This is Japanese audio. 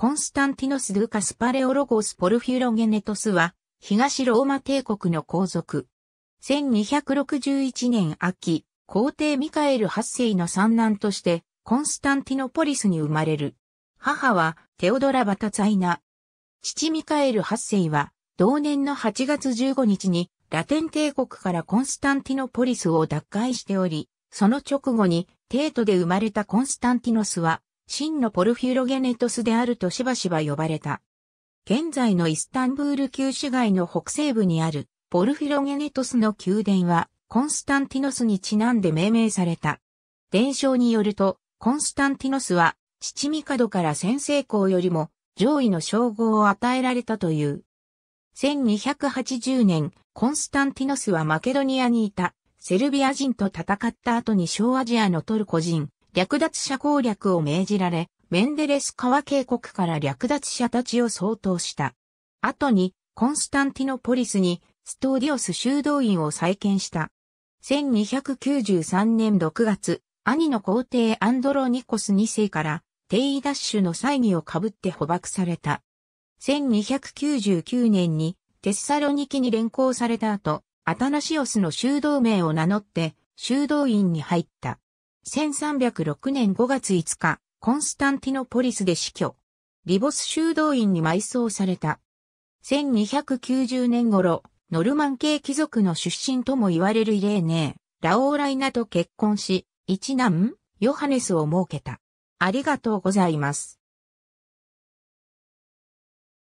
コンスタンティノス・ドゥカスパレオロゴス・ポルフィュロゲネトスは、東ローマ帝国の皇族。1261年秋、皇帝ミカエル8世の三男として、コンスタンティノポリスに生まれる。母は、テオドラ・バタザイナ。父ミカエル8世は、同年の8月15日に、ラテン帝国からコンスタンティノポリスを奪回しており、その直後に、帝都で生まれたコンスタンティノスは、真のポルフィロゲネトスであるとしばしば呼ばれた。現在のイスタンブール旧市街の北西部にあるポルフィロゲネトスの宮殿はコンスタンティノスにちなんで命名された。伝承によると、コンスタンティノスは父ドから先制校よりも上位の称号を与えられたという。1280年、コンスタンティノスはマケドニアにいたセルビア人と戦った後に小アジアのトルコ人、略奪者攻略を命じられ、メンデレス川渓谷から略奪者たちを相当した。後に、コンスタンティノポリスに、ストーディオス修道院を再建した。1293年6月、兄の皇帝アンドロニコス2世から、テイダッシュの祭儀を被って捕獲された。1299年に、テッサロニキに連行された後、アタナシオスの修道名を名乗って、修道院に入った。1306年5月5日、コンスタンティノポリスで死去。リボス修道院に埋葬された。1290年頃、ノルマン系貴族の出身とも言われるイレーネー、ラオーライナと結婚し、一男、ヨハネスを設けた。ありがとうございます。